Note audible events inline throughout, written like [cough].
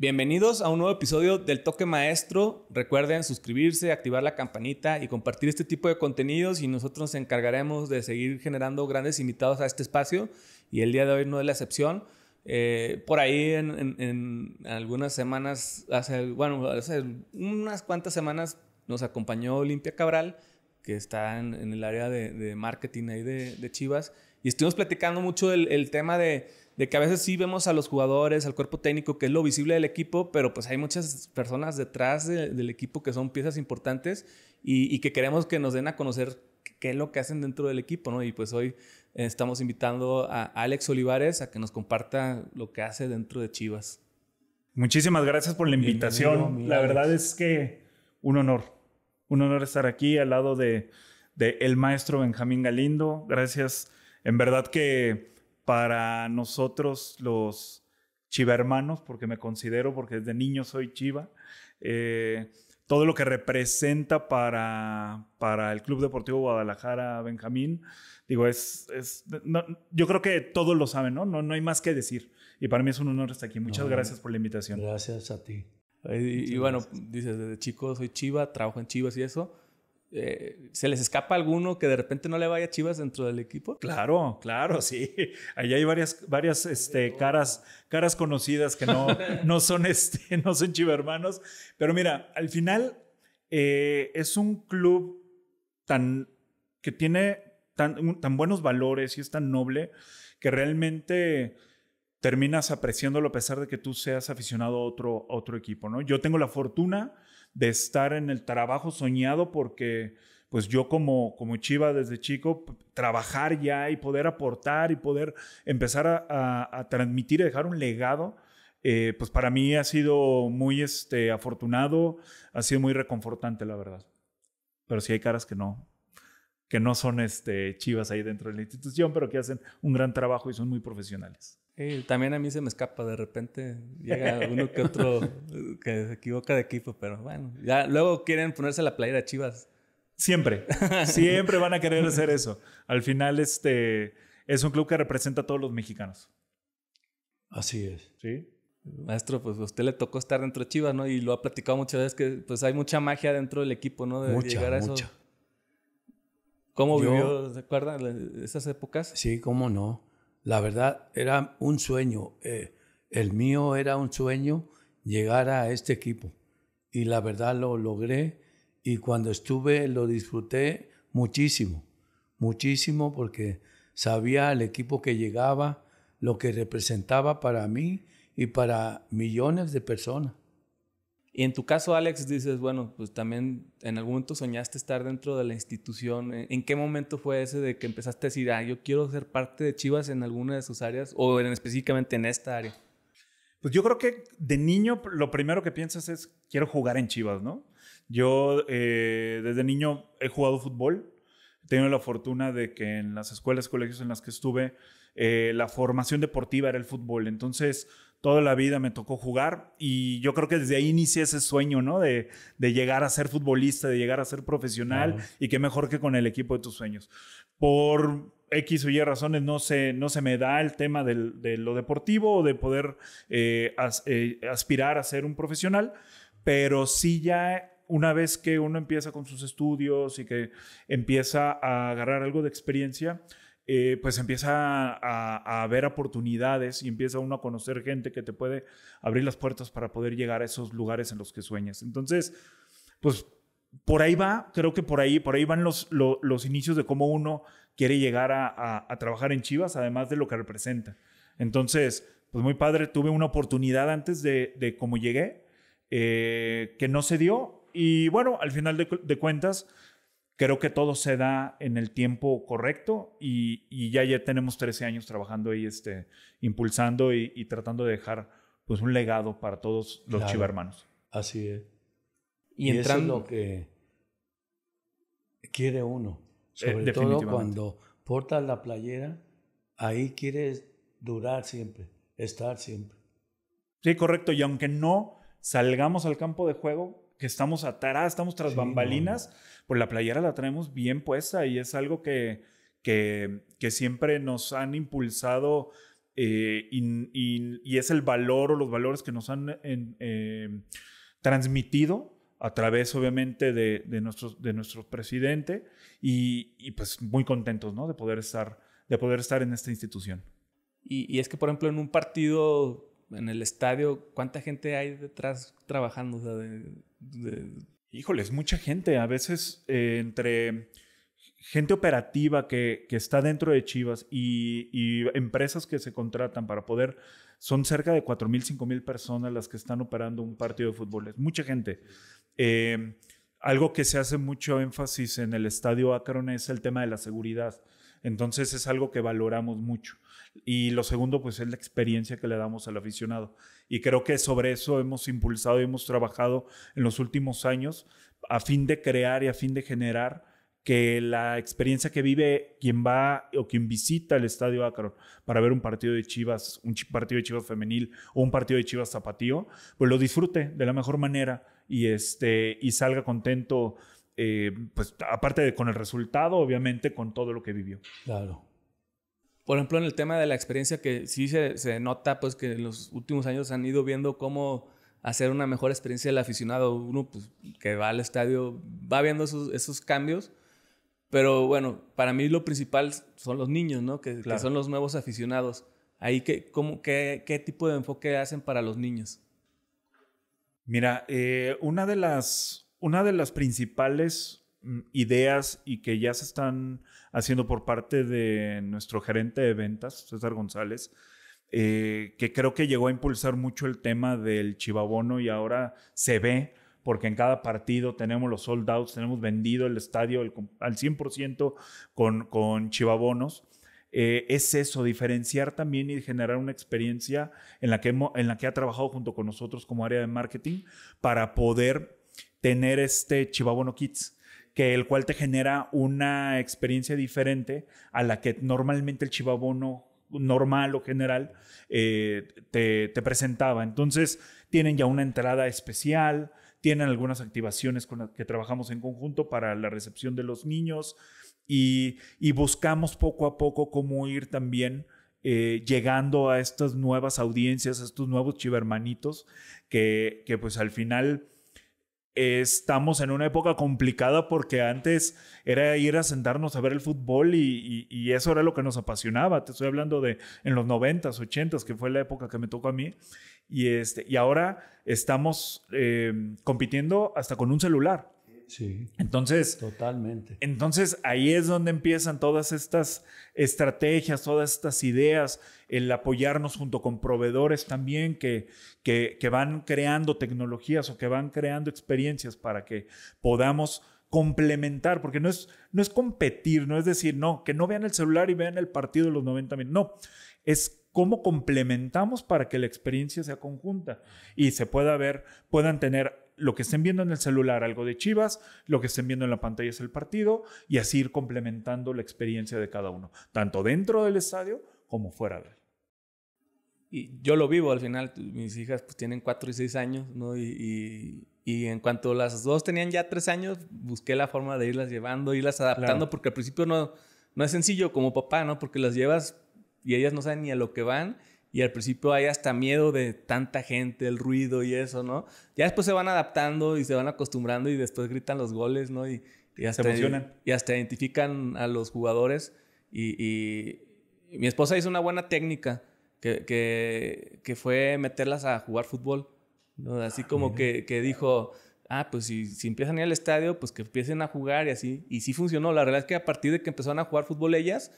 Bienvenidos a un nuevo episodio del Toque Maestro. Recuerden suscribirse, activar la campanita y compartir este tipo de contenidos y nosotros nos encargaremos de seguir generando grandes invitados a este espacio y el día de hoy no es la excepción. Eh, por ahí en, algunas semanas, hace, bueno, hace unas cuantas semanas nos acompañó Olimpia Cabral, que está en, el área de, marketing ahí de, Chivas, y estuvimos platicando mucho del el tema de de que a veces sí vemos a los jugadores, al cuerpo técnico, que es lo visible del equipo, pero pues hay muchas personas detrás del equipo que son piezas importantes y, que queremos que nos den a conocer qué es lo que hacen dentro del equipo, ¿no? Y pues hoy eh, estamos invitando a Alex Olivares a que nos comparta lo que hace dentro de Chivas. Muchísimas gracias por la invitación. la verdad es que un honor, un honor estar aquí al lado de, de el maestro Benjamín Galindo. Gracias, en verdad que para nosotros los chivermanos, porque me considero, porque desde niño soy chiva, eh, todo lo que representa para, para el Club Deportivo Guadalajara Benjamín, digo, es, es yo creo que todos lo saben, ¿no? ¿no? No hay más que decir. Y para mí es un honor estar aquí. Muchas gracias por la invitación. Gracias a ti. Y, y bueno, dices, desde chico soy chiva, trabajo en chivas y eso. Eh, ¿Se les escapa alguno que de repente no le vaya Chivas dentro del equipo? Claro, claro, [laughs] sí. Ahí hay varias, varias este, caras, caras conocidas que no, [laughs] no, son este, no son chivermanos. Pero mira, al final eh, es un club tan que tiene tan, buenos valores y es tan noble que realmente terminas apreciándolo a pesar de que tú seas aficionado a otro, otro equipo, ¿no? Yo tengo la fortuna de estar en el trabajo soñado porque pues yo como, como Chiva desde chico, trabajar ya y poder aportar y poder empezar a, transmitir y dejar un legado, eh, pues para mí ha sido muy este, afortunado, ha sido muy reconfortante, la verdad. Pero sí hay caras que no, que no son este, chivas ahí dentro de la institución, pero que hacen un gran trabajo y son muy profesionales también a mí se me escapa, de repente llega uno que otro [laughs] que se equivoca de equipo, pero bueno, ya luego quieren ponerse la playera Chivas. Siempre, [laughs] siempre van a querer hacer eso. Al final, este es un club que representa a todos los mexicanos. Así es. Sí. Maestro, pues usted le tocó estar dentro de Chivas, ¿no? Y lo ha platicado muchas veces que pues hay mucha magia dentro del equipo, ¿no? De llegar a ¿Cómo vivió, se acuerdan, esas épocas? Sí, cómo no. La verdad, era un sueño. Eh, el mío era un sueño llegar a este equipo. Y la verdad lo logré y cuando estuve lo disfruté muchísimo, muchísimo porque sabía el equipo que llegaba, lo que representaba para mí y para millones de personas. Y en tu caso, Alex, dices, bueno, pues también en algún momento soñaste estar dentro de la institución. ¿E-, ¿En qué momento fue ese de que empezaste a decir, ah, yo quiero ser parte de Chivas en alguna de sus áreas o específicamente en esta área? Pues yo creo que de niño lo primero que piensas es, quiero jugar en Chivas, ¿no? Yo eh, desde niño he jugado fútbol. He tenido la fortuna de que en las escuelas, colegios en las que estuve, eh, la formación deportiva era el fútbol. Entonces, toda la vida me tocó jugar y yo creo que desde ahí inicié ese sueño, ¿no? De, llegar a ser futbolista, de llegar a ser profesional y qué mejor que con el equipo de tus sueños. Por X o Y razones no se, no se me da el tema de lo deportivo o de poder eh, eh, aspirar a ser un profesional, pero sí ya una vez que uno empieza con sus estudios y que empieza a agarrar algo de experiencia, eh, pues empieza a, ver oportunidades y empieza uno a conocer gente que te puede abrir las puertas para poder llegar a esos lugares en los que sueñas. Entonces, pues por ahí va, creo que por ahí, por ahí van los, los, inicios de cómo uno quiere llegar a, trabajar en Chivas, además de lo que representa. Entonces, pues muy padre, tuve una oportunidad antes de, de cómo llegué, eh, que no se dio. Y bueno, al final de cuentas, creo que todo se da en el tiempo correcto y, ya, ya tenemos 13 años trabajando ahí, este, impulsando y, tratando de dejar pues un legado para todos los claro. chivermanos. Así es. Y, entrando que quiere uno, eh, sobre todo cuando portas la playera, ahí quiere durar siempre, estar siempre. Sí, correcto. Y aunque no salgamos al campo de juego, que estamos atrás, estamos tras bambalinas, pues la playera la traemos bien puesta y es algo que, que, siempre nos han impulsado eh, y, es el valor o los valores que nos han em, transmitido a través obviamente de, nuestros, de nuestro presidente y, pues muy contentos ¿no? de, poder estar, de poder estar en esta institución. Y, y es que por ejemplo en un partido en el estadio, ¿cuánta gente hay detrás trabajando? Híjoles, mucha gente. A veces eh, entre gente operativa que, está dentro de Chivas y, empresas que se contratan para poder, son cerca de 4.000, 5.000 personas las que están operando un partido de fútbol. Es mucha gente. Eh, algo que se hace mucho énfasis en el estadio Akron es el tema de la seguridad. Entonces es algo que valoramos mucho. Y lo segundo, pues es la experiencia que le damos al aficionado. Y creo que sobre eso hemos impulsado y hemos trabajado en los últimos años a fin de crear y a fin de generar que la experiencia que vive quien va o quien visita el Estadio Akron para ver un partido de Chivas, un partido de Chivas femenil o un partido de Chivas zapatío, pues lo disfrute de la mejor manera y, este, y salga contento, eh, pues aparte de con el resultado, obviamente con todo lo que vivió. Claro por ejemplo, en el tema de la experiencia que sí se, nota, pues que en los últimos años han ido viendo cómo hacer una mejor experiencia del aficionado. Uno pues, que va al estadio va viendo esos, cambios. Pero bueno, para mí lo principal son los niños, ¿no? Que, son los nuevos aficionados. Ahí, ¿qué, qué, tipo de enfoque hacen para los niños? Mira, eh, una, de las, una de las principales Mm, ideas y que ya se están haciendo por parte de nuestro gerente de ventas, César González, eh, que creo que llegó a impulsar mucho el tema del chivabono y ahora se ve, porque en cada partido tenemos los soldados, tenemos vendido el estadio al 100% con, con chivabonos. Eh, es eso, diferenciar también y generar una experiencia en la, que en la que ha trabajado junto con nosotros como área de marketing para poder tener este Chivabono kits que el cual te genera una experiencia diferente a la que normalmente el chivabono normal o general eh, te, presentaba. Entonces, tienen ya una entrada especial, tienen algunas activaciones con las que trabajamos en conjunto para la recepción de los niños y, buscamos poco a poco cómo ir también eh, llegando a estas nuevas audiencias, a estos nuevos chivermanitos que, que pues al final estamos en una época complicada porque antes era ir a sentarnos a ver el fútbol y, eso era lo que nos apasionaba. Te estoy hablando de en los 90s, 80 que fue la época que me tocó a mí. Y, este, y ahora estamos eh, compitiendo hasta con un celular. Entonces. Totalmente. Entonces ahí es donde empiezan todas estas estrategias, todas estas ideas, el apoyarnos junto con proveedores también que, que, van creando tecnologías o que van creando experiencias para que podamos complementar, porque no es, no es competir, no es decir, no, que no vean el celular y vean el partido de los 90 mil. No, es cómo complementamos para que la experiencia sea conjunta y se pueda ver, puedan tener lo que estén viendo en el celular, algo de Chivas, lo que estén viendo en la pantalla es el partido y así ir complementando la experiencia de cada uno, tanto dentro del estadio como fuera de él. Y yo lo vivo al final, mis hijas pues tienen 4 y 6 años, ¿no? Y, en cuanto las dos tenían ya 3 años, busqué la forma de irlas llevando, irlas adaptando, porque al principio no, no es sencillo como papá, ¿no? Porque las llevas y ellas no saben ni a lo que van y al principio hay hasta miedo de tanta gente, el ruido y eso, ¿no? Ya después se van adaptando y se van acostumbrando y después gritan los goles, ¿no? Y, hasta, se emocionan. Y hasta identifican a los jugadores y, mi esposa hizo una buena técnica que, que, fue meterlas a jugar fútbol, ¿no? Así como que, dijo ah, pues si, si, empiezan a ir al estadio, pues que empiecen a jugar y así. Y sí funcionó. La verdad es que a partir de que empezaron a jugar fútbol ellas,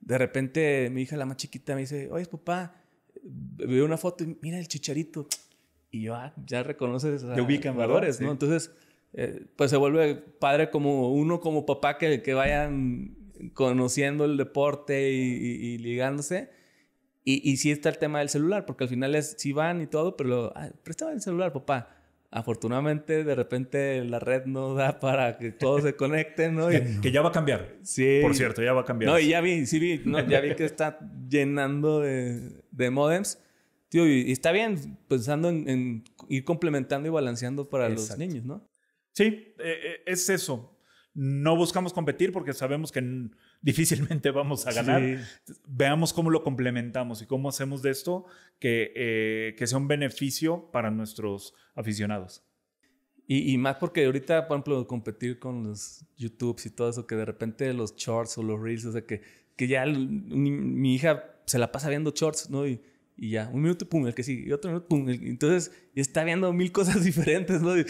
de repente mi hija, la más chiquita, me dice, oye, papá, veo una foto y mira el chicharito. Y yo, ah, ya reconoces a ubican, valores, ¿no? Entonces, eh, pues se vuelve padre como uno, como papá, que, que vayan conociendo el deporte y, ligándose. Y, y, sí está el tema del celular, porque al final es, si van y todo, pero ah, prestaba el celular, papá. Afortunadamente, de repente la red no da para que todos se conecten, [laughs] ¿no? que ya va a cambiar. Sí. Por cierto, ya va a cambiar. No, y ya vi, sí vi, no, ya vi que está llenando de, modems. Tío, y, está bien pensando en, ir complementando y balanceando para los niños, ¿no? Sí, eh, eh, es eso. No buscamos competir porque sabemos que difícilmente [laughs] vamos a ganar. Veamos cómo lo complementamos y cómo hacemos de esto que, eh, que sea un beneficio para nuestros aficionados. Y, más porque ahorita, por ejemplo, competir con los YouTubes y todo eso, que de repente los shorts o los reels, o sea, que, que ya mi, hija se la pasa viendo shorts, ¿no? Y, y ya, un minuto, pum, el que sigue, y otro minuto, pum. entonces, está viendo mil cosas [laughs] diferentes, ¿no? Y,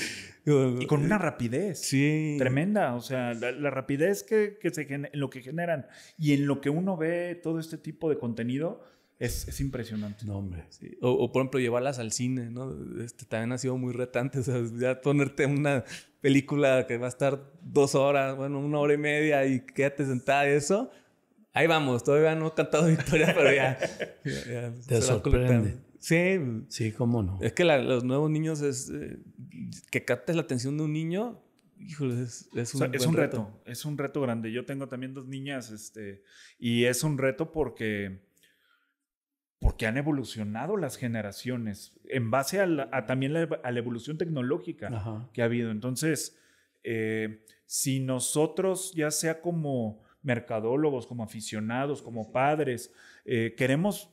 con una rapidez. Sí. Tremenda, o sea, la, rapidez que, que se en lo que generan y en lo que uno ve todo este tipo de contenido. Es, es impresionante. No, hombre. Sí. O, por ejemplo, llevarlas al cine, ¿no? Este, también ha sido muy retante. O sea, ya ponerte una película que va a estar dos horas, bueno, una hora y media y quédate sentada y eso Ahí vamos, todavía no he cantado [laughs] victoria, pero ya. Te sorprende. Sí. Sí, cómo no. Es que los nuevos niños es. Eh, que captes la atención de un niño, híjole, es, un, reto. Es un reto grande. Yo tengo también dos niñas, este. Y es un reto porque. Porque han evolucionado las generaciones en base a, también a la evolución tecnológica que ha habido. Entonces, eh, si nosotros, ya sea como mercadólogos, como aficionados, como padres. Eh, queremos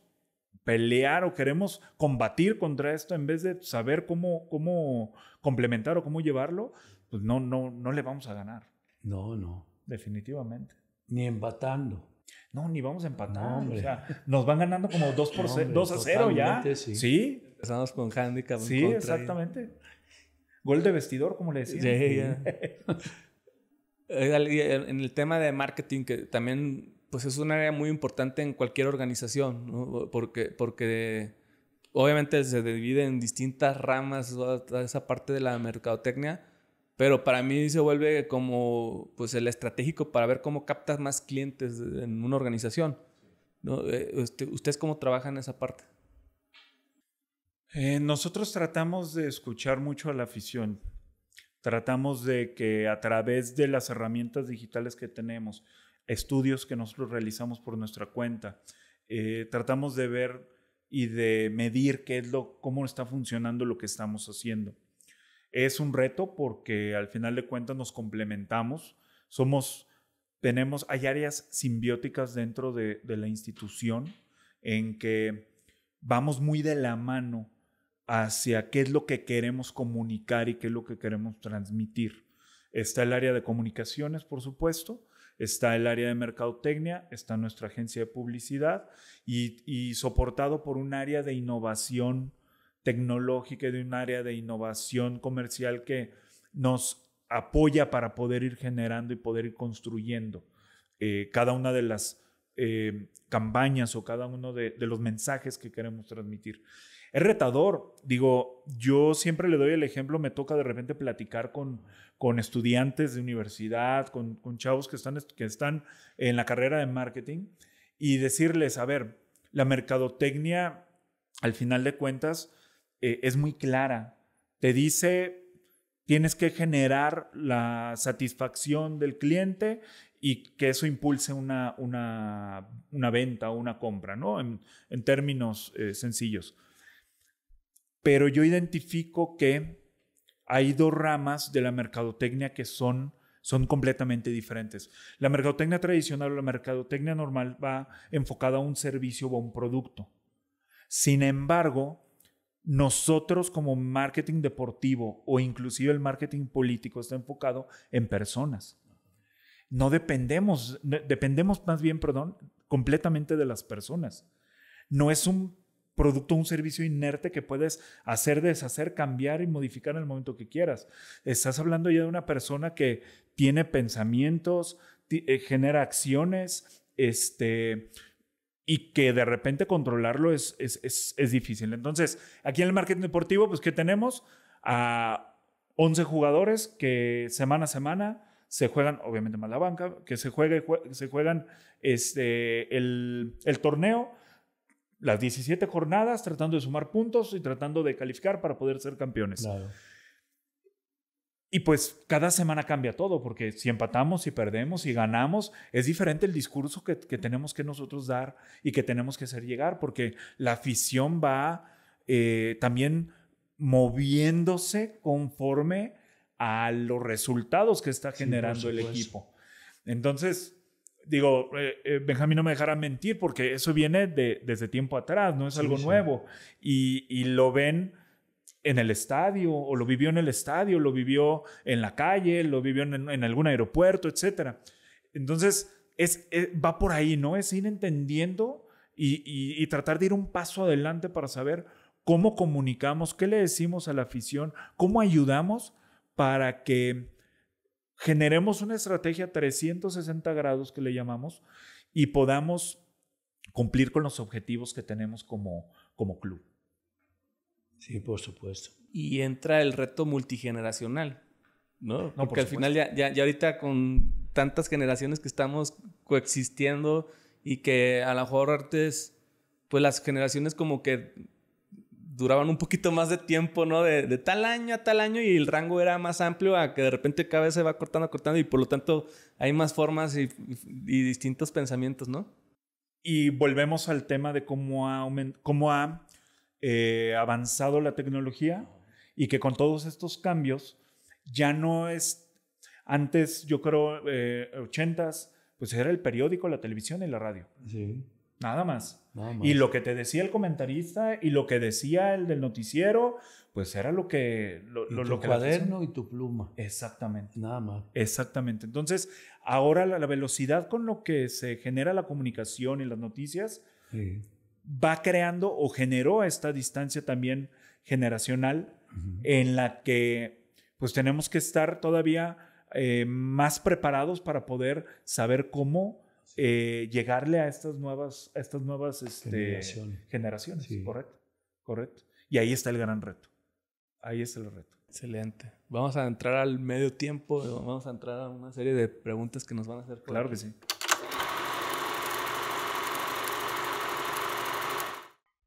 pelear o queremos combatir contra esto en vez de saber cómo, cómo complementar o cómo llevarlo, pues no, no, no le vamos a ganar. No, no. Definitivamente. Ni empatando. No, ni vamos a empatar. No, o nos van ganando como 2, a 0 ya. Sí. sí. Empezamos con handicap. Sí, exactamente. Gol de vestidor, como le decía. [laughs] Eh, eh, en el tema de marketing, que también pues es un área muy importante en cualquier organización, porque, porque obviamente se divide en distintas ramas toda esa parte de la mercadotecnia, pero para mí se vuelve como pues el estratégico para ver cómo captas más clientes en una organización. Eh, este, ¿Ustedes cómo trabajan esa parte? nosotros tratamos de escuchar mucho a la afición. Tratamos de que a través de las herramientas digitales que tenemos, estudios que nosotros realizamos por nuestra cuenta, eh, tratamos de ver y de medir qué es lo, cómo está funcionando lo que estamos haciendo. Es un reto porque al final de cuentas nos complementamos, somos, tenemos, hay áreas simbióticas dentro de la institución en que vamos muy de la mano hacia qué es lo que queremos comunicar y qué es lo que queremos transmitir. Está el área de comunicaciones, por supuesto, está el área de mercadotecnia, está nuestra agencia de publicidad y, soportado por un área de innovación tecnológica y de un área de innovación comercial que nos apoya para poder ir generando y poder ir construyendo eh, cada una de las eh, campañas o cada uno de los mensajes que queremos transmitir es retador. Digo, yo siempre le doy el ejemplo, me toca de repente platicar con, estudiantes de universidad, con, con chavos que están, que están en la carrera de marketing y decirles, a ver, la mercadotecnia, al final de cuentas, eh, es muy clara. Te dice, tienes que generar la satisfacción del cliente y que eso impulse una, venta o una compra, ¿no? En, términos eh, sencillos pero yo identifico que hay dos ramas de la mercadotecnia que son, son completamente diferentes. La mercadotecnia tradicional o la mercadotecnia normal va enfocada a un servicio o a un producto. Sin embargo, nosotros como marketing deportivo o inclusive el marketing político está enfocado en personas. No dependemos, dependemos más bien, perdón, completamente de las personas. No es un producto, un servicio inerte que puedes hacer, deshacer, cambiar y modificar en el momento que quieras. Estás hablando ya de una persona que tiene pensamientos, eh, genera acciones, este, y que de repente controlarlo es, es, es, es, difícil. Entonces, aquí en el marketing deportivo, pues, ¿qué tenemos? A 11 jugadores que semana a semana se juegan, obviamente más la banca, que se, juegue, se juegan este, el, el torneo las 17 jornadas tratando de sumar puntos y tratando de calificar para poder ser campeones. Y pues cada semana cambia todo, porque si empatamos, si perdemos, y ganamos, es diferente el discurso que, tenemos que nosotros dar y que tenemos que hacer llegar, porque la afición va eh, también moviéndose conforme a los resultados que está generando el equipo. Entonces, digo, eh, eh, Benjamín no me dejará mentir porque eso viene desde tiempo atrás, no es algo nuevo. Y, lo ven en el estadio, o lo vivió en el estadio, lo vivió en la calle, lo vivió en, algún aeropuerto, etc. Entonces, es, eh, va por ahí, ¿no? Es ir entendiendo y tratar de ir un paso adelante para saber cómo comunicamos, qué le decimos a la afición, cómo ayudamos para que generemos una estrategia 360 grados que le llamamos y podamos cumplir con los objetivos que tenemos como, como club. Sí, por supuesto. Y entra el reto multigeneracional, ¿no? Porque al final ya, ya, ahorita con tantas generaciones que estamos coexistiendo y que a lo mejor artes, pues las generaciones como que duraban un poquito más de tiempo, ¿no? De, tal año a tal año y el rango era más amplio a que de repente cada vez se va cortando, cortando y por lo tanto hay más formas y, distintos pensamientos, ¿no? Y volvemos al tema de cómo ha, eh, avanzado la tecnología y que con todos estos cambios ya no es, antes yo creo, 80s, eh, pues era el periódico, la televisión y la radio. Sí. Nada más. Y lo que te decía el comentarista y lo que decía el del noticiero, pues era lo que... Lo, tu cuaderno y tu pluma. Exactamente. Nada más. Exactamente. Entonces, ahora la, velocidad con lo que se genera la comunicación y las noticias va creando o generó esta distancia también generacional en la que pues tenemos que estar todavía eh, más preparados para poder saber cómo eh, llegarle a estas nuevas, a estas nuevas este, generaciones. Correcto, correcto. Y ahí está el gran reto. Ahí está el reto. Excelente. Vamos a entrar al medio tiempo, vamos a entrar a una serie de preguntas que nos van a hacer. Claro que sí.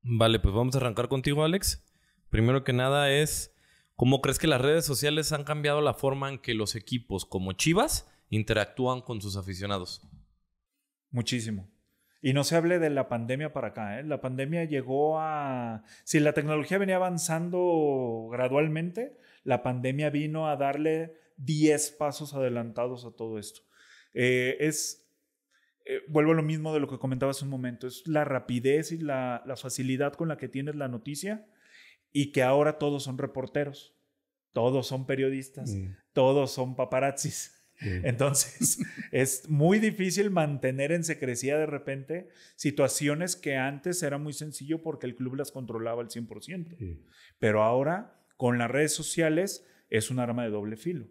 Vale, pues vamos a arrancar contigo, Alex. Primero que nada es, ¿cómo crees que las redes sociales han cambiado la forma en que los equipos como Chivas interactúan con sus aficionados? muchísimo. Y no se hable de la pandemia para acá. ¿eh? La pandemia llegó a... Si la tecnología venía avanzando gradualmente, la pandemia vino a darle 10 pasos adelantados a todo esto. Eh, es... Eh, vuelvo a lo mismo de lo que comentaba hace un momento. Es la rapidez y la, facilidad con la que tienes la noticia y que ahora todos son reporteros, todos son periodistas, todos son paparazzis. Entonces, [laughs] es muy difícil mantener en secrecía de repente situaciones que antes era muy sencillo porque el club las controlaba al 100%. Pero ahora, con las redes sociales, es un arma de doble filo.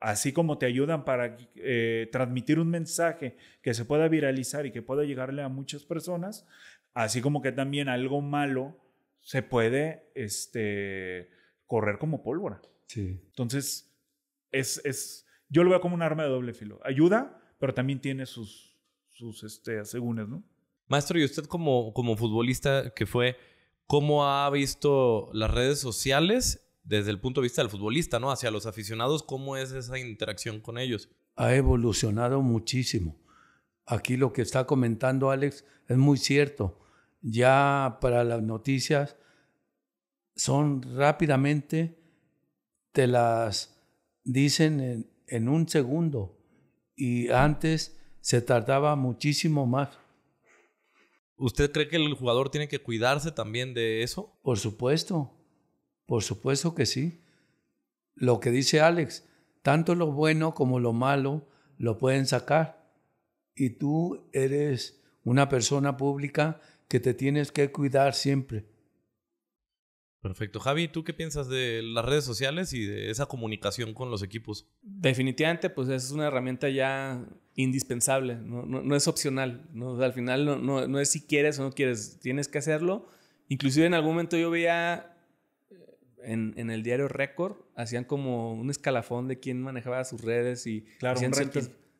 Así como te ayudan para eh, transmitir un mensaje que se pueda viralizar y que pueda llegarle a muchas personas, así como que también algo malo se puede este, correr como pólvora. Entonces, es, es, yo lo veo como un arma de doble filo. Ayuda, pero también tiene sus, sus este, ¿no? Maestro, y usted como, como futbolista que fue, ¿cómo ha visto las redes sociales desde el punto de vista del futbolista, ¿no? Hacia los aficionados, ¿cómo es esa interacción con ellos? Ha evolucionado muchísimo. Aquí lo que está comentando Alex es muy cierto. Ya para las noticias son rápidamente, te las dicen en, en un segundo y antes se tardaba muchísimo más. ¿Usted cree que el jugador tiene que cuidarse también de eso? Por supuesto, por supuesto que sí. Lo que dice Alex, tanto lo bueno como lo malo lo pueden sacar. Y tú eres una persona pública que te tienes que cuidar siempre. Perfecto. Javi, ¿tú qué piensas de las redes sociales y de esa comunicación con los equipos? Definitivamente, pues es una herramienta ya indispensable, no, es opcional, al final no, es si quieres o no quieres, tienes que hacerlo. Inclusive en algún momento yo veía eh, en, el diario Récord, hacían como un escalafón de quién manejaba sus redes y hacían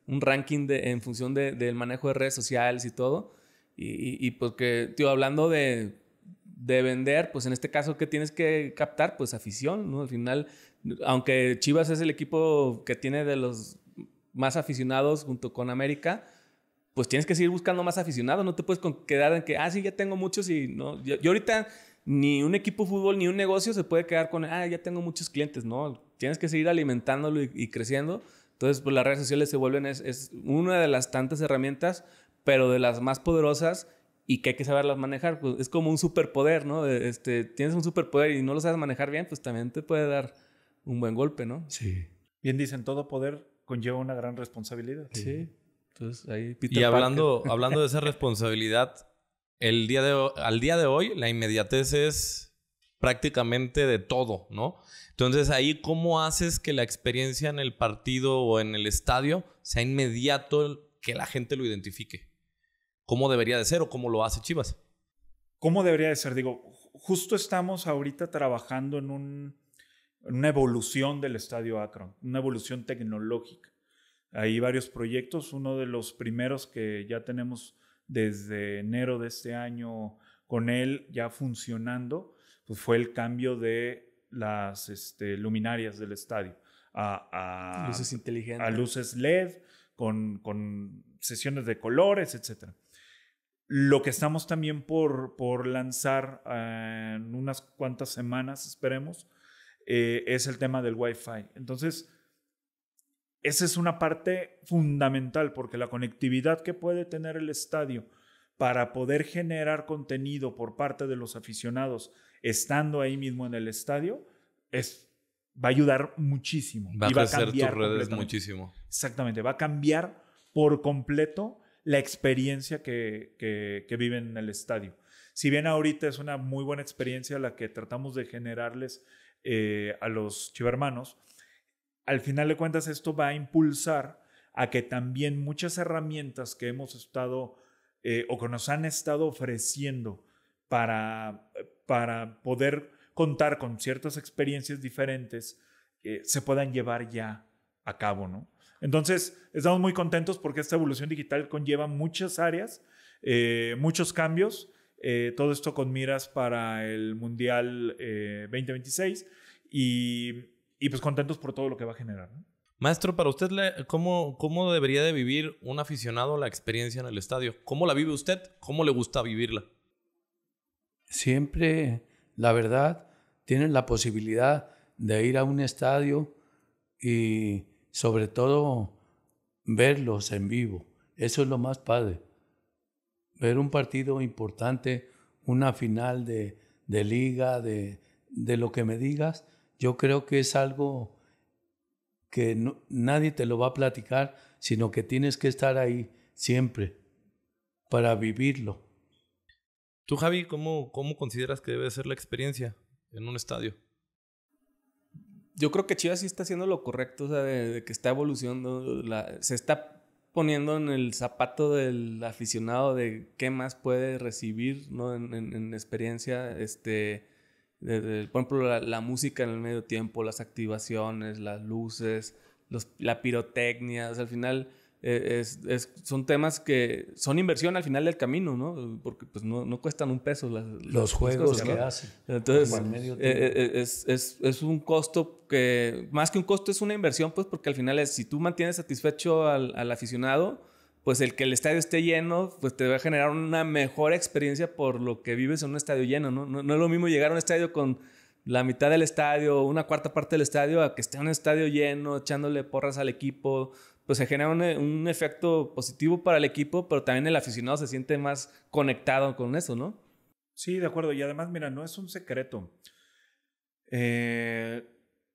un ranking, en función del manejo de redes sociales y todo. Y, y porque, pues tío, hablando de de vender, pues en este caso, ¿qué tienes que captar? Pues afición, ¿no? Al final, aunque Chivas es el equipo que tiene de los más aficionados junto con América, pues tienes que seguir buscando más aficionados, no te puedes quedar en que, ah, sí, ya tengo muchos y no, yo, ahorita ni un equipo fútbol ni un negocio se puede quedar con, ah, ya tengo muchos clientes, no, tienes que seguir alimentándolo y, creciendo. Entonces, pues las redes sociales se vuelven, es, una de las tantas herramientas, pero de las más poderosas y que hay que saberlas manejar. Pues es como un superpoder, ¿no? Este, tienes un superpoder y no lo sabes manejar bien, pues también te puede dar un buen golpe, ¿no? Sí. Bien dicen, todo poder conlleva una gran responsabilidad. Sí. Entonces ahí Y hablando, [laughs] hablando de esa responsabilidad, el día de, al día de hoy la inmediatez es prácticamente de todo, ¿no? Entonces ahí cómo haces que la experiencia en el partido o en el estadio sea inmediato que la gente lo identifique cómo debería de ser o cómo lo hace Chivas. ¿Cómo debería de ser? Digo, justo estamos ahorita trabajando en, una evolución del Estadio Akron, una evolución tecnológica. Hay varios proyectos, uno de los primeros que ya tenemos desde enero de este año con él ya funcionando, pues fue el cambio de las este, luminarias del estadio a, luces LED con, con sesiones de colores, etcétera. Lo que estamos también por, por lanzar ah, en unas cuantas semanas, esperemos, eh, es el tema del Wi-Fi. Entonces, esa es una parte fundamental porque la conectividad que puede tener el estadio para poder generar contenido por parte de los aficionados estando ahí mismo en el estadio es va a ayudar muchísimo. Va a va a cambiar tus redes muchísimo. Exactamente, va a cambiar por completo la experiencia que, que, viven en el estadio. Si bien ahorita es una muy buena experiencia la que tratamos de generarles eh, a los chivermanos, al final de cuentas esto va a impulsar a que también muchas herramientas que hemos estado eh, o que nos han estado ofreciendo para, para poder contar con ciertas experiencias diferentes eh, se puedan llevar ya a cabo, ¿no? Entonces, estamos muy contentos porque esta evolución digital conlleva muchas áreas, eh, muchos cambios, eh, todo esto con miras para el Mundial 2026 eh, y, pues contentos por todo lo que va a generar. Maestro, para usted, ¿cómo, ¿cómo debería de vivir un aficionado la experiencia en el estadio? ¿Cómo la vive usted? ¿Cómo le gusta vivirla? Siempre, la verdad, tienen la posibilidad de ir a un estadio y sobre todo verlos en vivo. Eso es lo más padre. Ver un partido importante, una final de, liga, de, lo que me digas, yo creo que es algo que nadie te lo va a platicar, sino que tienes que estar ahí siempre para vivirlo. Tú, Javi, ¿cómo, cómo consideras que debe ser la experiencia en un estadio? yo creo que Chivas sí está haciendo lo correcto, o sea, de, que está evolucionando, se está poniendo en el zapato del aficionado de qué más puede recibir, ¿no? En, experiencia, este, por ejemplo, la, música en el medio tiempo, las activaciones, las luces, la pirotecnia, o sea, al final e, es, son temas que son inversión al final del camino, ¿no? Porque pues no, no cuestan un peso los juegos que hacen. Entonces, e, e, es, es, es, un costo que, más que un costo, es una inversión, pues porque al final es, si tú mantienes satisfecho al, al aficionado, pues el que el estadio esté lleno, pues te va a generar una mejor experiencia por lo que vives en un estadio lleno, ¿no? No, no es lo mismo llegar a un estadio con la mitad del estadio, una cuarta parte del estadio, a que esté un estadio lleno, echándole porras al equipo, pues se genera eh, un, efecto positivo para el equipo, pero también el aficionado se siente más conectado con eso, ¿no? Sí, de acuerdo. Y además, mira, no es un secreto. Eh,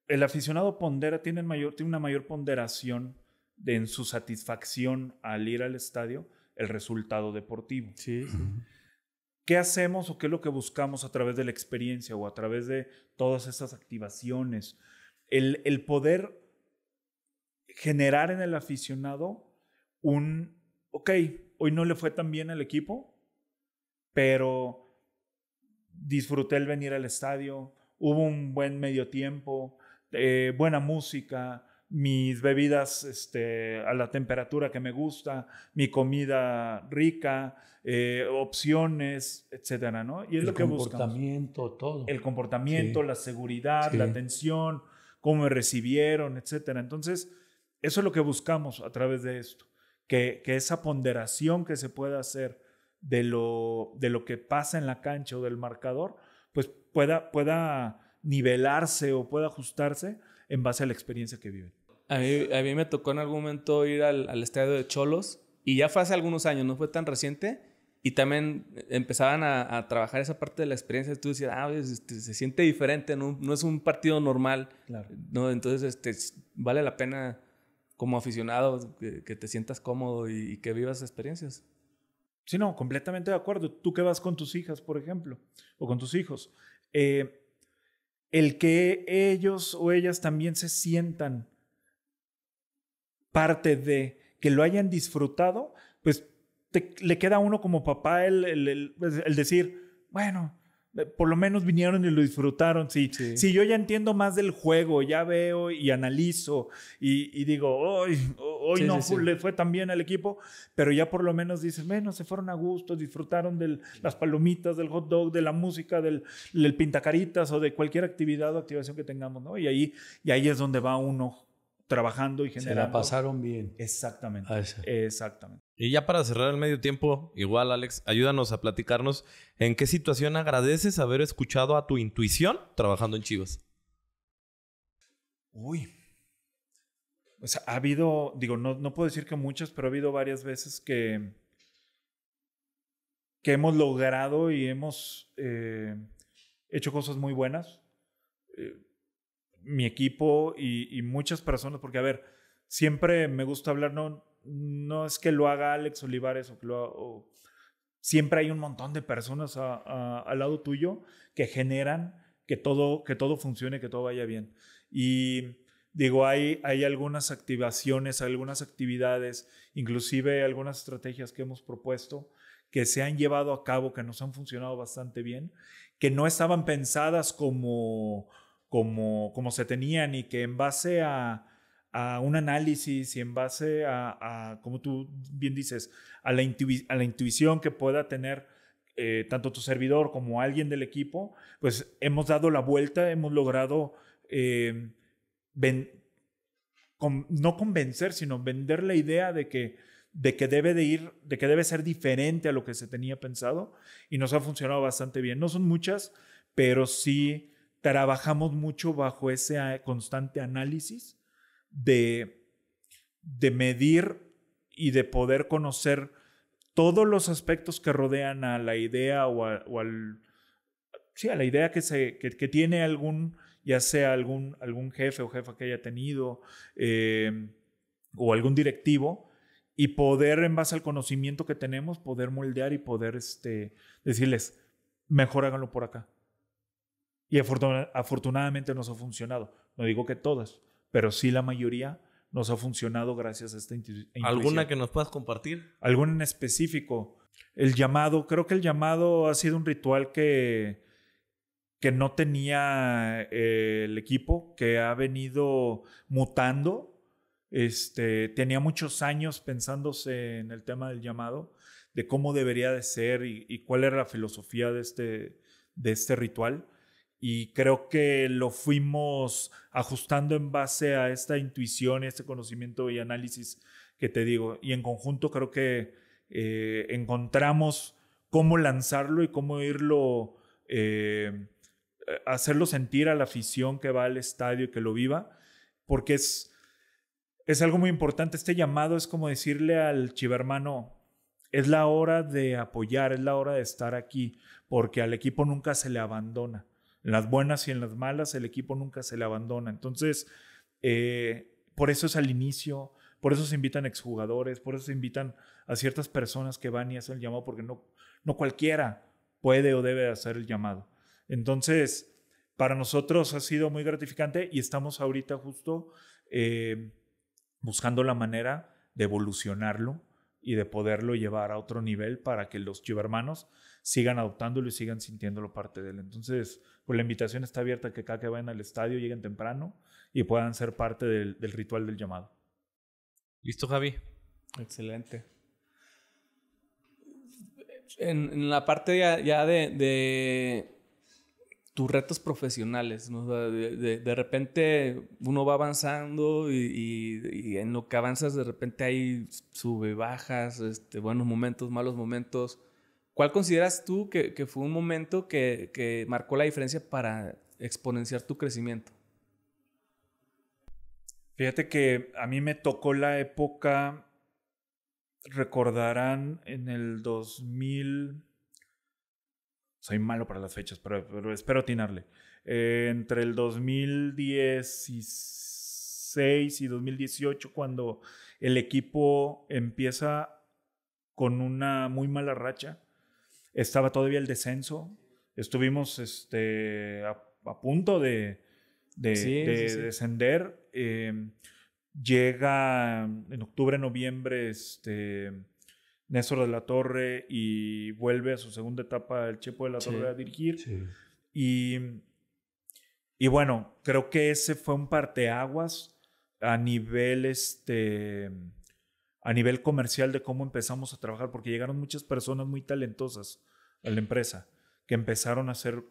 el aficionado pondera, tiene, mayor, tiene una mayor ponderación de, en su satisfacción al ir al estadio el resultado deportivo. Sí. ¿Qué hacemos o qué es lo que buscamos a través de la experiencia o a través de todas esas activaciones? El, el poder generar en el aficionado un, ok, hoy no le fue tan bien al equipo, pero disfruté el venir al estadio, hubo un buen medio tiempo, eh, buena música, mis bebidas este, a la temperatura que me gusta, mi comida rica, eh, opciones, etcétera, ¿no? Y es el lo que buscamos. comportamiento, todo. El comportamiento, la seguridad, la atención, cómo me recibieron, etcétera. Entonces, eso es lo que buscamos a través de esto, que, esa ponderación que se pueda hacer de lo, de lo que pasa en la cancha o del marcador, pues pueda, pueda nivelarse o pueda ajustarse en base a la experiencia que vive. A mí, me tocó en algún momento ir al, al estadio de Cholos y ya fue hace algunos años, no fue tan reciente, y también empezaban a, trabajar esa parte de la experiencia. Tú decías, ah, pues, este, se siente diferente, no, es un partido normal. ¿no? Entonces, este, vale la pena como aficionado, que, te sientas cómodo y, que vivas experiencias. Sí, no, completamente de acuerdo. Tú que vas con tus hijas, por ejemplo, o con tus hijos, eh, el que ellos o ellas también se sientan parte de, que lo hayan disfrutado, pues le queda a uno como papá el pues, decir, bueno, eh, por lo menos vinieron y lo disfrutaron. Si, sí. yo ya entiendo más del juego, ya veo y analizo y, digo, hoy, hoy no le fue tan bien al equipo, pero ya por lo menos dices, bueno, se fueron a gusto, disfrutaron de las palomitas, del hot dog, de la música, del, del, pintacaritas o de cualquier actividad o activación que tengamos, ¿no? Y ahí, y ahí es donde va uno trabajando y generando. Se la pasaron bien. Exactamente. Exactamente. Y ya para cerrar el medio tiempo, igual Alex, ayúdanos a platicarnos en qué situación agradeces haber escuchado a tu intuición trabajando en Chivas. Uy. O sea, ha habido, digo, no, puedo decir que muchas, pero ha habido varias veces que, que hemos logrado y hemos eh, hecho cosas muy buenas. Eh, mi equipo y, muchas personas, porque a ver, siempre me gusta hablar, no, no es que lo haga Alex Olivares o que lo haga, siempre hay un montón de personas al lado tuyo que generan que todo, que todo funcione, que todo vaya bien. Y digo, hay, hay algunas activaciones, algunas actividades, inclusive algunas estrategias que hemos propuesto que se han llevado a cabo, que nos han funcionado bastante bien, que no estaban pensadas como como, como se tenían y que en base a, a un análisis y en base a, a como tú bien dices, a la, a la intuición que pueda tener eh, tanto tu servidor como alguien del equipo, pues hemos dado la vuelta, hemos logrado eh, no convencer, sino vender la idea de que, de que debe de ir, de que debe ser diferente a lo que se tenía pensado y nos ha funcionado bastante bien. No son muchas, pero sí trabajamos mucho bajo ese constante análisis de, de medir y de poder conocer todos los aspectos que rodean a la idea o, a, al, sí, a la idea que, se, que, tiene algún, ya sea algún, algún jefe o jefa que haya tenido eh, o algún directivo y poder en base al conocimiento que tenemos, poder moldear y poder este, decirles, mejor háganlo por acá y afortunadamente nos ha funcionado. No digo que todas, pero sí la mayoría nos ha funcionado gracias a esta institución. ¿Alguna que nos puedas compartir? ¿Alguna en específico? El llamado, creo que el llamado ha sido un ritual que, que no tenía eh, el equipo, que ha venido mutando. Este, tenía muchos años pensándose en el tema del llamado, de cómo debería de ser y, cuál era la filosofía de este, de este ritual y creo que lo fuimos ajustando en base a esta intuición, este conocimiento y análisis que te digo. Y en conjunto creo que eh, encontramos cómo lanzarlo y cómo irlo, eh, hacerlo sentir a la afición que va al estadio y que lo viva, porque es, es algo muy importante. Este llamado es como decirle al chivermano, es la hora de apoyar, es la hora de estar aquí, porque al equipo nunca se le abandona. En las buenas y en las malas, el equipo nunca se le abandona. Entonces, eh, por eso es al inicio, por eso se invitan exjugadores, por eso se invitan a ciertas personas que van y hacen el llamado, porque no, no cualquiera puede o debe hacer el llamado. Entonces, para nosotros ha sido muy gratificante y estamos ahorita justo eh, buscando la manera de evolucionarlo y de poderlo llevar a otro nivel para que los chivermanos sigan adoptándolo y sigan sintiéndolo parte de él. Entonces, pues la invitación está abierta que cada que vayan al estadio lleguen temprano y puedan ser parte del, ritual del llamado. Listo, Javi. Excelente. En, la parte ya, de, tus retos profesionales. De, repente uno va avanzando y, en lo que avanzas de repente hay sube, bajas, este, buenos momentos, malos momentos. ¿Cuál consideras tú que, fue un momento que, marcó la diferencia para exponenciar tu crecimiento? Fíjate que a mí me tocó la época, recordarán en el 2000, soy malo para las fechas, pero, espero atinarle, entre el 2016 y 2018, cuando el equipo empieza con una muy mala racha estaba todavía el descenso, estuvimos este, a, punto de, descender. Em, llega en octubre, noviembre, este, Néstor de la Torre y vuelve a su segunda etapa el Chepo de la Torre a dirigir. Y, y bueno, creo que ese fue un parteaguas a nivel este a nivel comercial de cómo empezamos a trabajar, porque llegaron muchas personas muy talentosas a la empresa, que empezaron a hacer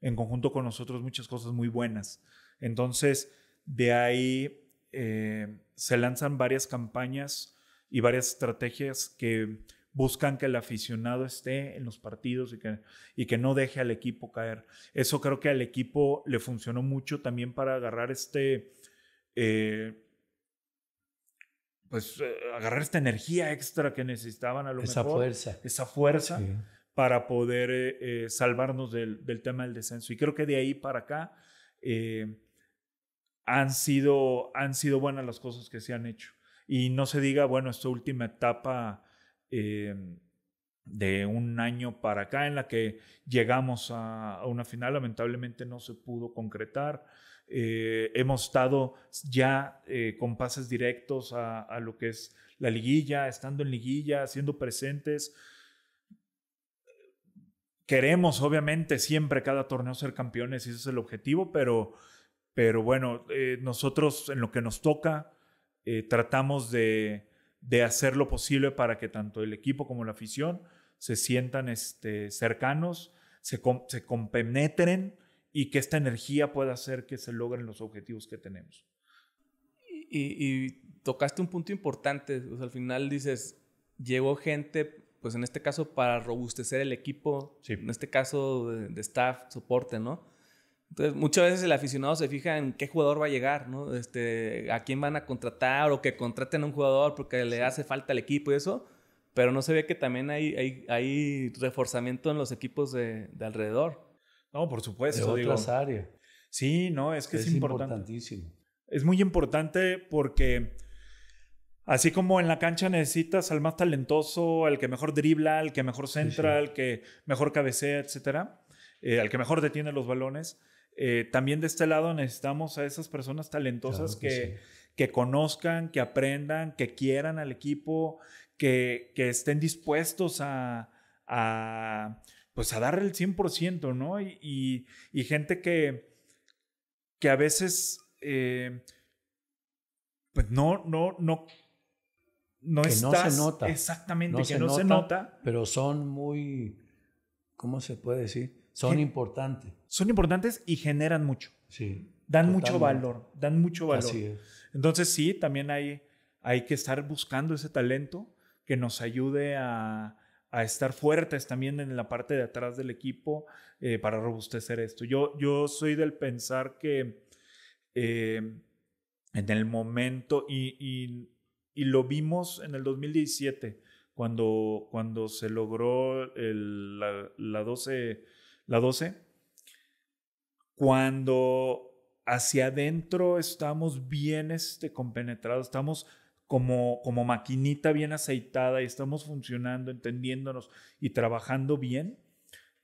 en conjunto con nosotros muchas cosas muy buenas. Entonces, de ahí eh, se lanzan varias campañas y varias estrategias que buscan que el aficionado esté en los partidos y que, y que no deje al equipo caer. Eso creo que al equipo le funcionó mucho también para agarrar este... Eh, pues eh, agarrar esta energía extra que necesitaban a lo mejor. Esa fuerza. Esa fuerza para poder eh, eh, salvarnos del, del, tema del descenso. Y creo que de ahí para acá han, sido, han sido buenas las cosas que se han hecho. Y no se diga, bueno, esta última etapa de un año para acá en la que llegamos a una final, lamentablemente no se pudo concretar. Eh, hemos estado ya eh, con pases directos a, lo que es la liguilla, estando en liguilla, siendo presentes. Queremos, obviamente, siempre cada torneo ser campeones, y ese es el objetivo, pero, pero bueno, eh, nosotros en lo que nos toca tratamos de, de, hacer lo posible para que tanto el equipo como la afición se sientan este, cercanos, se, se compenetren y que esta energía pueda hacer que se logren los objetivos que tenemos. Y, tocaste un punto importante, al final dices, llegó gente, pues en este caso para robustecer el equipo, en este caso de, staff, soporte, ¿no? Entonces, muchas veces el aficionado se fija en qué jugador va a llegar, ¿no? Este, a quién van a contratar o que contraten a un jugador porque le hace falta el equipo y eso, pero no se ve que también hay, hay, reforzamiento en los equipos de, de alrededor. No, por supuesto. De otras áreas. Sí, no, es que es, importante. importantísimo. Es muy importante porque así como en la cancha necesitas al más talentoso, al que mejor dribla, al que mejor centra, al que mejor cabecea, etcétera, eh, al que mejor detiene los balones, eh, también de este lado necesitamos a esas personas talentosas que, conozcan, que aprendan, que quieran al equipo, que, estén dispuestos a pues a dar el 100%, ¿no? Y, gente que, que a veces, eh, pues no, no, no, no que no se nota. Exactamente, que no se nota. Pero son muy, ¿cómo se puede decir? Son importantes. Son importantes y generan mucho. Sí. Dan mucho valor, dan mucho valor. Así es. Entonces sí, también hay, hay que estar buscando ese talento que nos ayude a, a estar fuertes también en la parte de atrás del equipo eh, para robustecer esto. Yo, yo soy del pensar que eh, en el momento, y, lo vimos en el 2017, cuando, cuando se logró la, 12, la cuando hacia adentro estamos bien este, compenetrados, estamos como, maquinita bien aceitada y estamos funcionando, entendiéndonos y trabajando bien,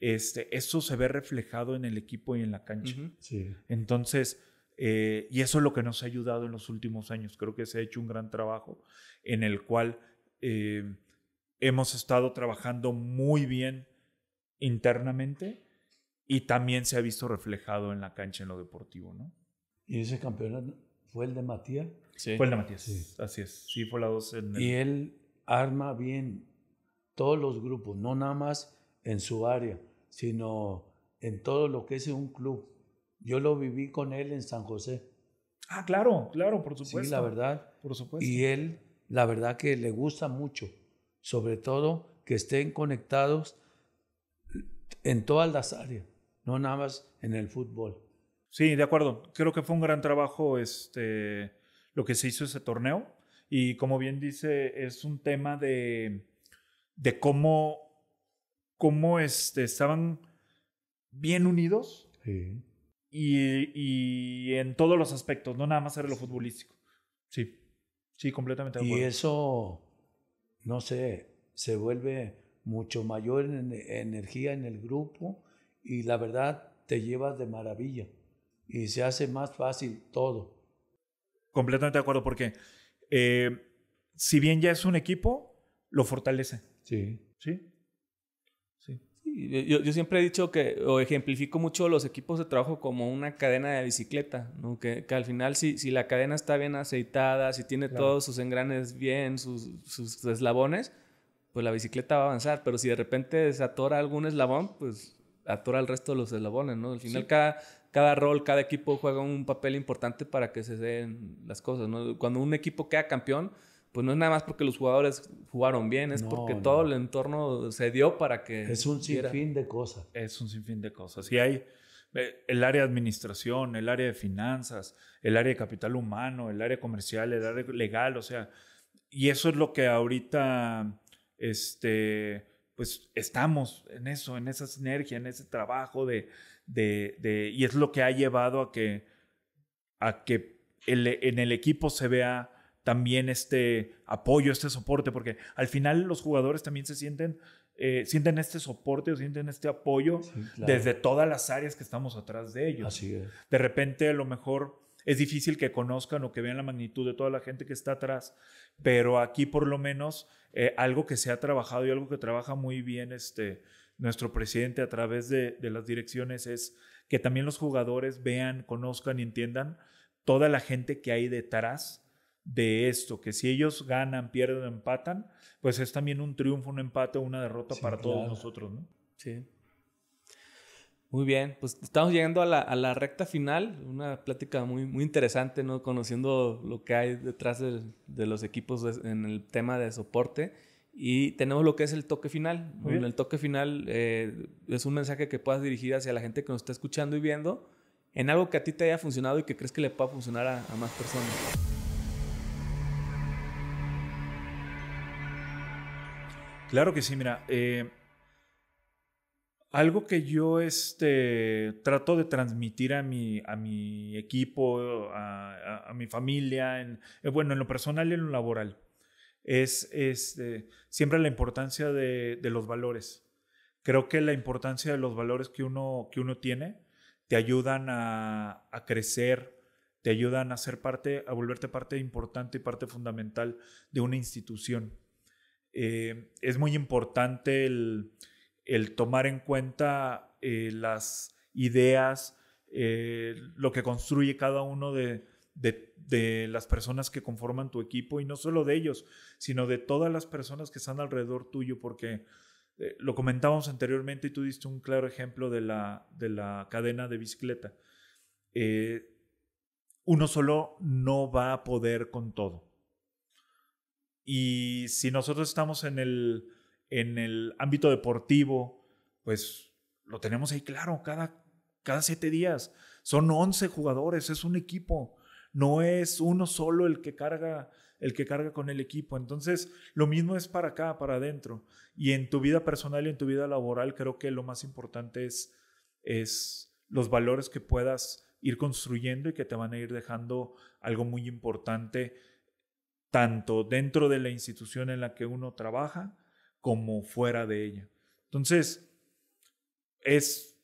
este, eso se ve reflejado en el equipo y en la cancha. Entonces, eh, y eso es lo que nos ha ayudado en los últimos años. Creo que se ha hecho un gran trabajo en el cual eh, hemos estado trabajando muy bien internamente y también se ha visto reflejado en la cancha en lo deportivo, ¿no? ¿Y ese campeonato fue el de Matías? Sí. Fue el Matías. Así es. Sí, fue la 2. Y él arma bien todos los grupos, no nada más en su área, sino en todo lo que es un club. Yo lo viví con él en San José. Ah, claro, claro, por supuesto. Sí, la verdad. Por supuesto. Y él, la verdad que le gusta mucho, sobre todo que estén conectados en todas las áreas, no nada más en el fútbol. Sí, de acuerdo. Creo que fue un gran trabajo este, lo que se hizo ese torneo. Y como bien dice, es un tema de, de cómo, cómo este, estaban bien unidos y, y, en todos los aspectos, no nada más era lo futbolístico. Sí, sí, completamente. Y eso, no sé, se vuelve mucho mayor energía en el grupo y la verdad te llevas de maravilla y se hace más fácil todo completamente de acuerdo porque eh, si bien ya es un equipo, lo fortalece. Sí. Sí. Yo, siempre he dicho que, o ejemplifico mucho los equipos de trabajo como una cadena de bicicleta, ¿no? que, al final si, si, la cadena está bien aceitada, si tiene todos sus engranes bien, sus, eslabones, pues la bicicleta va a avanzar, pero si de repente se atora algún eslabón, pues atora el resto de los eslabones, ¿no? Al final cada cada rol, cada equipo juega un papel importante para que se den las cosas. Cuando un equipo queda campeón, pues no es nada más porque los jugadores jugaron bien, es porque todo el entorno se dio para que... Es un sinfín de cosas. Es un sinfín de cosas. Y hay eh, el área de administración, el área de finanzas, el área de capital humano, el área comercial, el área legal, o sea, y eso es lo que ahorita, este, pues estamos en eso, en esa sinergia, en ese trabajo de, de, y es lo que ha llevado a que, a que en el equipo se vea también este apoyo, este soporte, porque al final los jugadores también se sienten, eh, sienten este soporte o sienten este apoyo desde todas las áreas que estamos atrás de ellos. De repente a lo mejor es difícil que conozcan o que vean la magnitud de toda la gente que está atrás, pero aquí por lo menos eh, algo que se ha trabajado y algo que trabaja muy bien este, nuestro presidente a través de, las direcciones es que también los jugadores vean, conozcan y entiendan toda la gente que hay detrás de esto, que si ellos ganan, pierden, empatan, pues es también un triunfo, un empate, una derrota para todos nosotros, Sí. Muy bien, pues estamos llegando a la, recta final, una plática muy, muy interesante, ¿no? Conociendo lo que hay detrás de los equipos en el tema de soporte. Y tenemos lo que es el toque final. el toque final eh, es un mensaje que puedas dirigir hacia la gente que nos está escuchando y viendo en algo que a ti te haya funcionado y que crees que le pueda funcionar a, más personas. Claro que sí, mira, eh, algo que yo este, trato de transmitir a mi, a mi equipo, a, mi familia, en, eh, bueno, en lo personal y en lo laboral es este, siempre la importancia de, los valores. Creo que la importancia de los valores que uno, que uno tiene te ayudan a, crecer, te ayudan a ser parte, a volverte parte importante y parte fundamental de una institución. Eh, es muy importante el, tomar en cuenta eh, las ideas, eh, lo que construye cada uno de, de, las personas que conforman tu equipo y no solo de ellos, sino de todas las personas que están alrededor tuyo, porque eh, lo comentábamos anteriormente y tú diste un claro ejemplo de la, de la cadena de bicicleta. Eh, uno solo no va a poder con todo. Y si nosotros estamos en el, en el ámbito deportivo, pues lo tenemos ahí claro, cada, cada siete días. Son 11 jugadores, es un equipo no es uno solo el que carga el que carga con el equipo. Entonces, lo mismo es para acá, para adentro. Y en tu vida personal y en tu vida laboral, creo que lo más importante es, es los valores que puedas ir construyendo y que te van a ir dejando algo muy importante, tanto dentro de la institución en la que uno trabaja como fuera de ella. Entonces, es,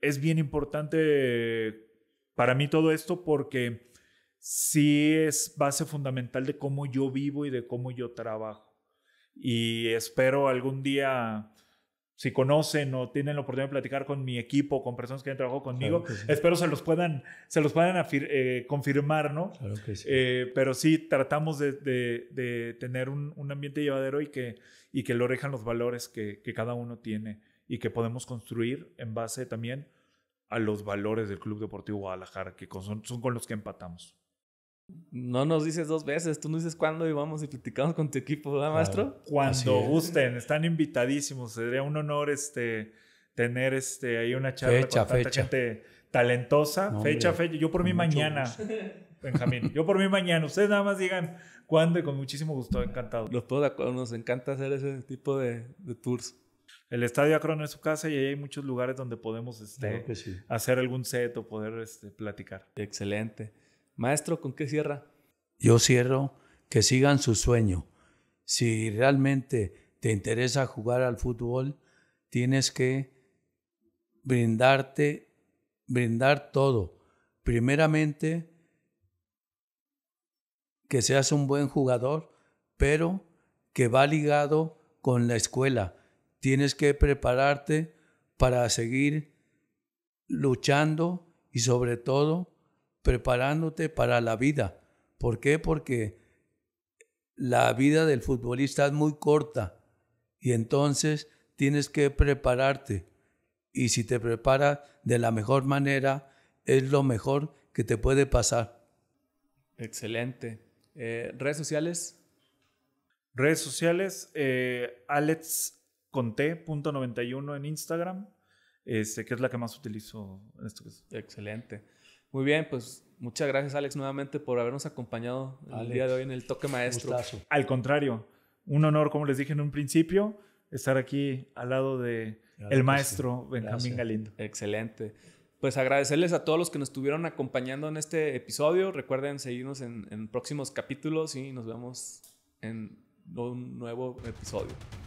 es bien importante para mí todo esto porque sí es base fundamental de cómo yo vivo y de cómo yo trabajo. Y espero algún día, si conocen o tienen la oportunidad de platicar con mi equipo, con personas que han trabajado conmigo, espero se los puedan, se los puedan eh, confirmar, ¿no? Eh, pero sí, tratamos de, tener un, ambiente llevadero y que, y que lo rejan los valores que, cada uno tiene y que podemos construir en base también a los valores del Club Deportivo Guadalajara, que son con los que empatamos. No nos dices dos veces, tú no dices cuándo y vamos y platicamos con tu equipo, ¿verdad, maestro? Cuando gusten, están invitadísimos. Sería un honor este, tener este, ahí una charla con gente talentosa. fecha, fecha. Yo por mi mañana, [laughs] Benjamín. Yo por mi mañana. Ustedes nada más digan cuándo y con muchísimo gusto, encantado. Los puedo nos encanta hacer ese tipo de, tours. El Estadio Acron es su casa y hay muchos lugares donde podemos este, hacer algún set o poder este, platicar. Excelente. Maestro, ¿con qué cierra? Yo cierro que sigan su sueño. Si realmente te interesa jugar al fútbol, tienes que brindarte, brindar todo. Primeramente, que seas un buen jugador, pero que va ligado con la escuela. Tienes que prepararte para seguir luchando y sobre todo preparándote para la vida. ¿Por qué? Porque la vida del futbolista es muy corta y entonces tienes que prepararte. Y si te preparas de la mejor manera, es lo mejor que te puede pasar. Excelente. Eh, ¿Redes sociales? Redes sociales, eh, en Instagram, este, que es la que más utilizo. Excelente. Muy bien, pues muchas gracias Alex nuevamente por habernos acompañado el día de hoy en el toque maestro. Al contrario, un honor, como les dije en un principio, estar aquí al lado de el maestro Benjamín Galindo. Excelente. Pues agradecerles a todos los que nos estuvieron acompañando en este episodio. Recuerden seguirnos en próximos capítulos y nos vemos en un nuevo episodio.